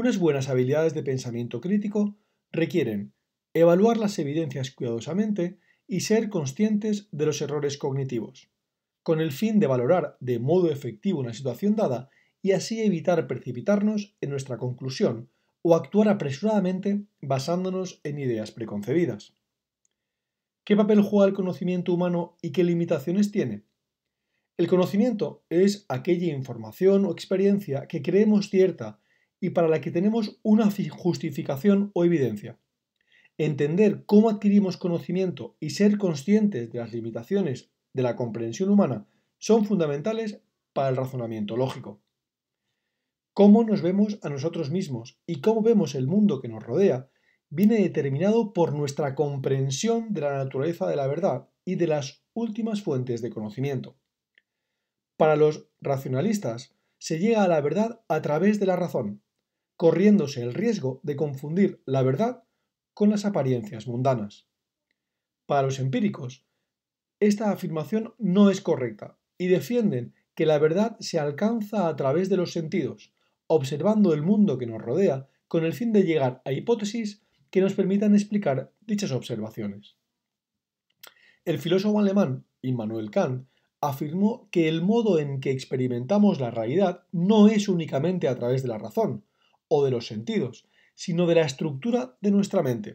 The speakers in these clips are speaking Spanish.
Unas buenas habilidades de pensamiento crítico requieren evaluar las evidencias cuidadosamente y ser conscientes de los errores cognitivos, con el fin de valorar de modo efectivo una situación dada y así evitar precipitarnos en nuestra conclusión o actuar apresuradamente basándonos en ideas preconcebidas. ¿Qué papel juega el conocimiento humano y qué limitaciones tiene? El conocimiento es aquella información o experiencia que creemos cierta y para la que tenemos una justificación o evidencia. Entender cómo adquirimos conocimiento y ser conscientes de las limitaciones de la comprensión humana son fundamentales para el razonamiento lógico. Cómo nos vemos a nosotros mismos y cómo vemos el mundo que nos rodea viene determinado por nuestra comprensión de la naturaleza de la verdad y de las últimas fuentes de conocimiento. Para los racionalistas, se llega a la verdad a través de la razón, corriéndose el riesgo de confundir la verdad con las apariencias mundanas. Para los empíricos, esta afirmación no es correcta y defienden que la verdad se alcanza a través de los sentidos, observando el mundo que nos rodea con el fin de llegar a hipótesis que nos permitan explicar dichas observaciones. El filósofo alemán Immanuel Kant afirmó que el modo en que experimentamos la realidad no es únicamente a través de la razón, o de los sentidos, sino de la estructura de nuestra mente.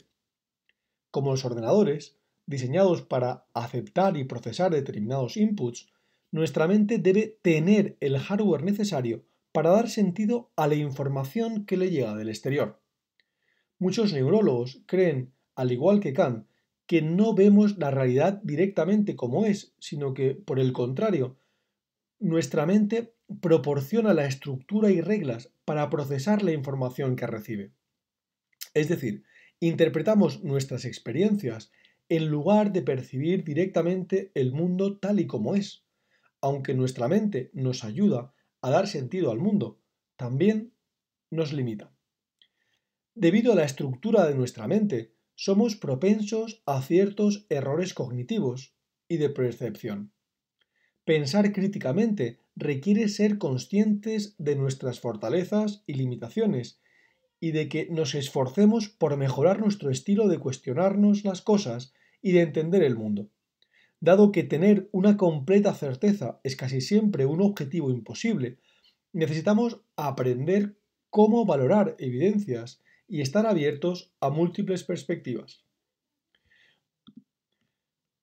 Como los ordenadores, diseñados para aceptar y procesar determinados inputs, nuestra mente debe tener el hardware necesario para dar sentido a la información que le llega del exterior. Muchos neurólogos creen, al igual que Kant, que no vemos la realidad directamente como es, sino que, por el contrario, nuestra mente proporciona la estructura y reglas para procesar la información que recibe. Es decir, interpretamos nuestras experiencias en lugar de percibir directamente el mundo tal y como es. Aunque nuestra mente nos ayuda a dar sentido al mundo, también nos limita. Debido a la estructura de nuestra mente, somos propensos a ciertos errores cognitivos y de percepción. Pensar críticamente requiere ser conscientes de nuestras fortalezas y limitaciones y de que nos esforcemos por mejorar nuestro estilo de cuestionarnos las cosas y de entender el mundo. Dado que tener una completa certeza es casi siempre un objetivo imposible, necesitamos aprender cómo valorar evidencias y estar abiertos a múltiples perspectivas.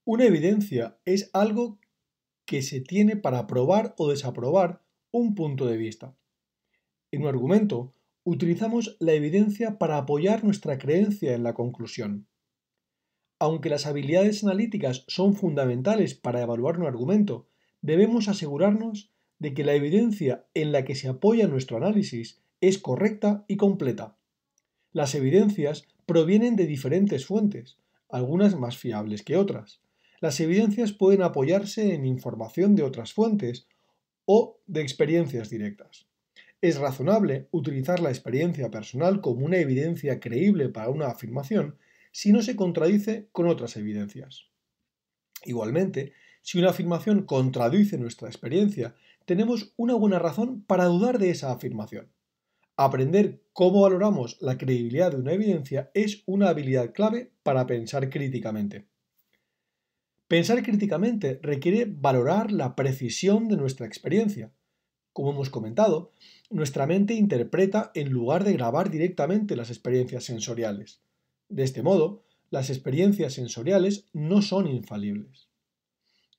Una evidencia es algo que se tiene para aprobar o desaprobar un punto de vista. En un argumento, utilizamos la evidencia para apoyar nuestra creencia en la conclusión. Aunque las habilidades analíticas son fundamentales para evaluar un argumento, debemos asegurarnos de que la evidencia en la que se apoya nuestro análisis es correcta y completa. Las evidencias provienen de diferentes fuentes, algunas más fiables que otras, las evidencias pueden apoyarse en información de otras fuentes o de experiencias directas. Es razonable utilizar la experiencia personal como una evidencia creíble para una afirmación si no se contradice con otras evidencias. Igualmente, si una afirmación contradice nuestra experiencia, tenemos una buena razón para dudar de esa afirmación. Aprender cómo valoramos la credibilidad de una evidencia es una habilidad clave para pensar críticamente. Pensar críticamente requiere valorar la precisión de nuestra experiencia. Como hemos comentado, nuestra mente interpreta en lugar de grabar directamente las experiencias sensoriales. De este modo, las experiencias sensoriales no son infalibles.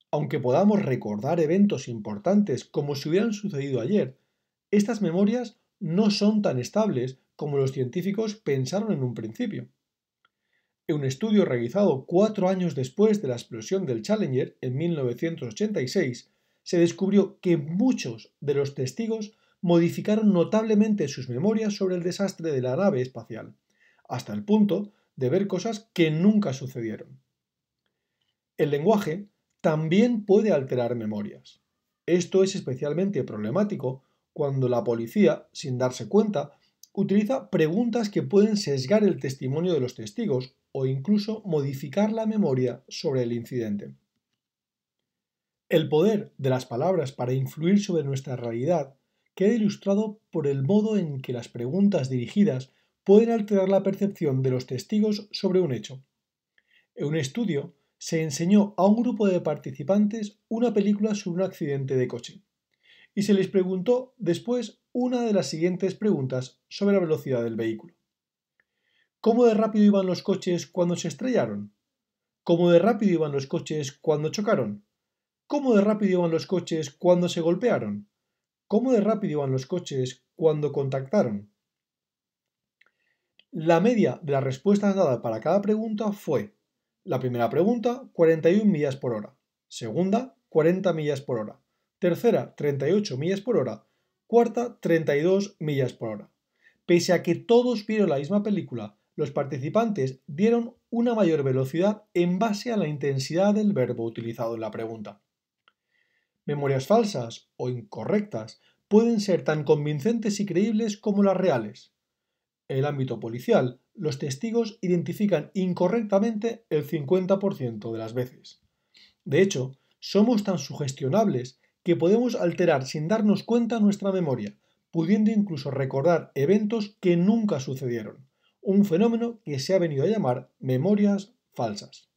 Aunque podamos recordar eventos importantes como si hubieran sucedido ayer, estas memorias no son tan estables como los científicos pensaron en un principio un estudio realizado cuatro años después de la explosión del Challenger en 1986, se descubrió que muchos de los testigos modificaron notablemente sus memorias sobre el desastre de la nave espacial, hasta el punto de ver cosas que nunca sucedieron. El lenguaje también puede alterar memorias. Esto es especialmente problemático cuando la policía, sin darse cuenta, utiliza preguntas que pueden sesgar el testimonio de los testigos o incluso modificar la memoria sobre el incidente. El poder de las palabras para influir sobre nuestra realidad queda ilustrado por el modo en que las preguntas dirigidas pueden alterar la percepción de los testigos sobre un hecho. En un estudio se enseñó a un grupo de participantes una película sobre un accidente de coche y se les preguntó después una de las siguientes preguntas sobre la velocidad del vehículo. ¿Cómo de rápido iban los coches cuando se estrellaron? ¿Cómo de rápido iban los coches cuando chocaron? ¿Cómo de rápido iban los coches cuando se golpearon? ¿Cómo de rápido iban los coches cuando contactaron? La media de las respuestas dadas para cada pregunta fue la primera pregunta 41 millas por hora, segunda 40 millas por hora, tercera 38 millas por hora, cuarta 32 millas por hora. Pese a que todos vieron la misma película, los participantes dieron una mayor velocidad en base a la intensidad del verbo utilizado en la pregunta. Memorias falsas o incorrectas pueden ser tan convincentes y creíbles como las reales. En el ámbito policial, los testigos identifican incorrectamente el 50% de las veces. De hecho, somos tan sugestionables que podemos alterar sin darnos cuenta nuestra memoria, pudiendo incluso recordar eventos que nunca sucedieron un fenómeno que se ha venido a llamar memorias falsas.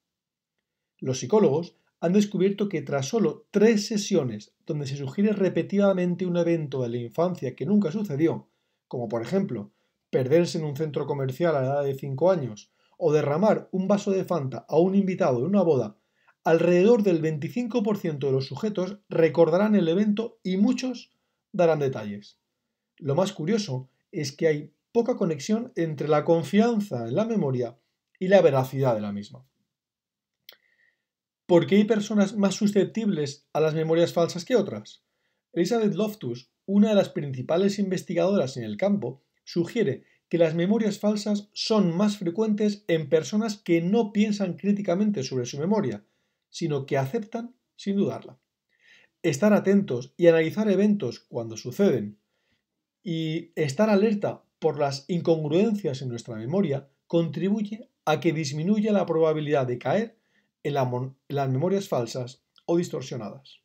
Los psicólogos han descubierto que tras solo tres sesiones donde se sugiere repetidamente un evento de la infancia que nunca sucedió, como por ejemplo perderse en un centro comercial a la edad de 5 años o derramar un vaso de Fanta a un invitado en una boda, alrededor del 25% de los sujetos recordarán el evento y muchos darán detalles. Lo más curioso es que hay poca conexión entre la confianza en la memoria y la veracidad de la misma. ¿Por qué hay personas más susceptibles a las memorias falsas que otras? Elizabeth Loftus, una de las principales investigadoras en el campo, sugiere que las memorias falsas son más frecuentes en personas que no piensan críticamente sobre su memoria, sino que aceptan sin dudarla. Estar atentos y analizar eventos cuando suceden y estar alerta por las incongruencias en nuestra memoria contribuye a que disminuya la probabilidad de caer en, las memorias falsas o distorsionadas.